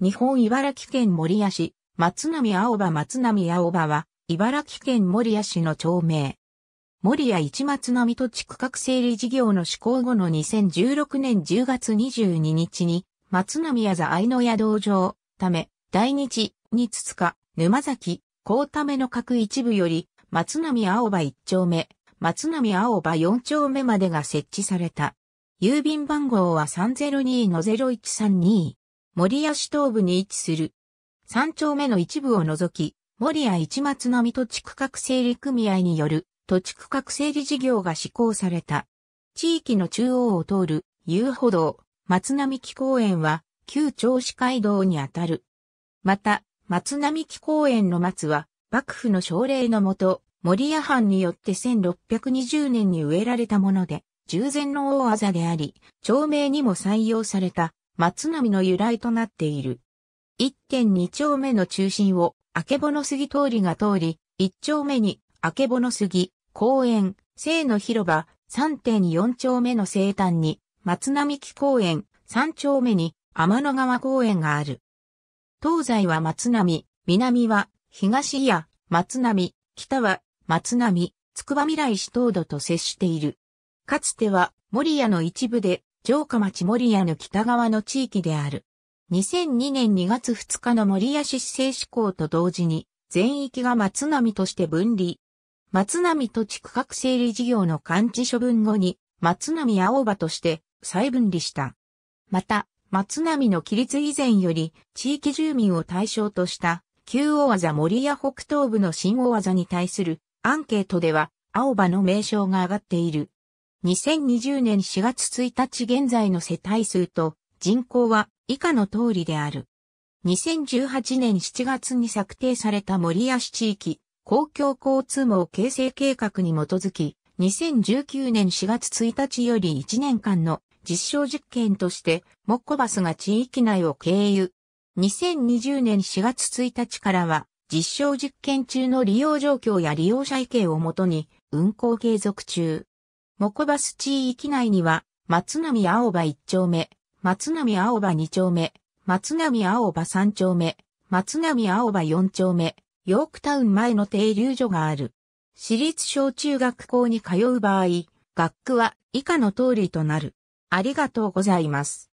日本茨城県守谷市、松並青葉松並青葉は、茨城県守谷市の町名。守谷市松並土地区画整理事業の施行後の2016年10月22日に、松並屋座愛の屋道場、ため、大日、につつか、沼崎、高ための各一部より、松並青葉1丁目、松並青葉4丁目までが設置された。郵便番号は302-0132。守谷市東部に位置する。三丁目の一部を除き、守谷市松並土地区画整理組合による土地区画整理事業が施行された。地域の中央を通る遊歩道、松並木公園は旧銚子街道にあたる。また、松並木公園の松は幕府の奨励のもと、守谷藩によって1620年に植えられたもので、従前の大技であり、町名にも採用された松並の由来となっている。1.2丁目の中心を、あけぼの杉通りが通り、1丁目に、あけぼの杉、公園、聖の広場、3.4丁目の生誕に、松並木公園、3丁目に、天の川公園がある。東西は松並、南は、東や、松並、北は、松並、筑波未来市東土と接している。かつては、守谷の一部で、城下町守屋の北側の地域である。2002年2月2日の守屋市市政施行と同時に、全域が松並として分離。松並土地区画整理事業の完治処分後に、松並青葉として再分離した。また、松並の規律以前より、地域住民を対象とした、旧大技森屋北東部の新大技に対するアンケートでは、青葉の名称が上がっている。2020年4月1日現在の世帯数と人口は以下の通りである。2018年7月に策定された森足地域公共交通網形成計画に基づき、2019年4月1日より1年間の実証実験として、モッコバスが地域内を経由。2020年4月1日からは、実証実験中の利用状況や利用者意見をもとに、運行継続中。木バス地域内には、松並青葉1丁目、松並青葉2丁目、松並青葉3丁目、松並青葉4丁目、ヨークタウン前の停留所がある。私立小中学校に通う場合、学区は以下の通りとなる。ありがとうございます。